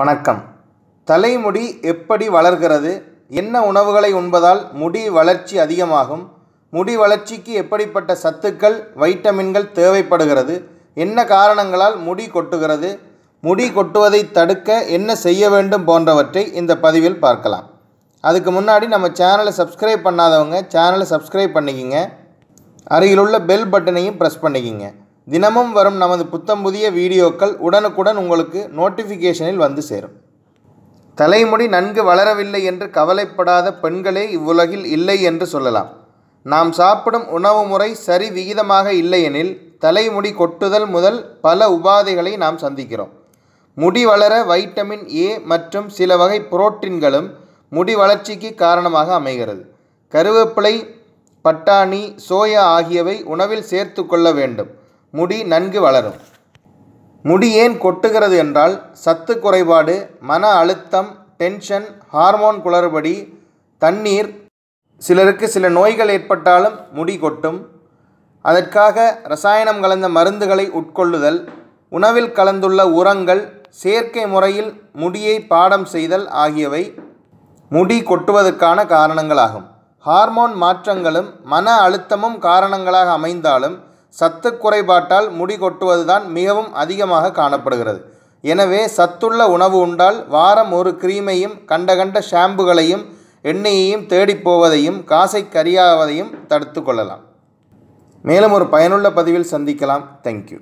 வணக்கம் தலைமுடி எப்படி வளர்கிறது என்ன உணவுகளை உண்பதால் முடி வளர்ச்சி அதிகமாகும் முடி வளர்ச்சிக்கு எப்படிப்பட்ட சத்துக்கள் வைட்டமின்கள் தேவைப்படுகிறது என்ன காரணங்களால் முடி கொட்டுகிறது முடி கொட்டுவதை தடுக்க என்ன செய்ய வேண்டும் போன்றவற்றை இந்த பதிவில் பார்க்கலாம் அதுக்கு முன்னாடி நம்ம சேனலை சப்ஸ்கிரைப் பண்ணாதவங்க சேனலை சப்ஸ்கிரைப் பண்ணிக்கிங்க அருகிலுள்ள பெல் பட்டனையும் ப்ரெஸ் பண்ணிக்கிங்க தினமும் வரும் நமது புத்தம் புதிய வீடியோக்கள் உடனுக்குடன் உங்களுக்கு நோட்டிஃபிகேஷனில் வந்து சேரும் தலைமுடி நன்கு வளரவில்லை என்று கவலைப்படாத பெண்களே இவ்வுலகில் இல்லை என்று சொல்லலாம் நாம் சாப்பிடும் உணவு முறை சரி விகிதமாக இல்லையெனில் தலைமுடி கொட்டுதல் முதல் பல உபாதைகளை நாம் சந்திக்கிறோம் முடி வளர வைட்டமின் ஏ மற்றும் சில வகை புரோட்டீன்களும் முடி வளர்ச்சிக்கு காரணமாக அமைகிறது கருவேப்பிலை பட்டாணி சோயா ஆகியவை உணவில் சேர்த்து கொள்ள வேண்டும் முடி நன்கு வளரும் முடி ஏன் கொட்டுகிறது என்றால் சத்து குறைபாடு மன அழுத்தம் டென்ஷன் ஹார்மோன் குளறுபடி தண்ணீர் சிலருக்கு சில நோய்கள் ஏற்பட்டாலும் முடி கொட்டும் அதற்காக ரசாயனம் கலந்த மருந்துகளை உட்கொள்ளுதல் உணவில் கலந்துள்ள உரங்கள் செயற்கை முறையில் முடியை பாடம் செய்தல் ஆகியவை முடி கொட்டுவதற்கான காரணங்களாகும் ஹார்மோன் மாற்றங்களும் மன அழுத்தமும் காரணங்களாக அமைந்தாலும் சத்து குறைபாட்டால் முடி கொட்டுவதுதான் மிகவும் அதிகமாக காணப்படுகிறது எனவே சத்துள்ள உணவு உண்டால் வாரம் ஒரு கிரீமையும் கண்ட கண்ட ஷாம்புகளையும் எண்ணெயையும் தேடிப்போவதையும் காசை கரியாவதையும் தடுத்து கொள்ளலாம் மேலும் ஒரு பயனுள்ள பதிவில் சந்திக்கலாம் தேங்க்யூ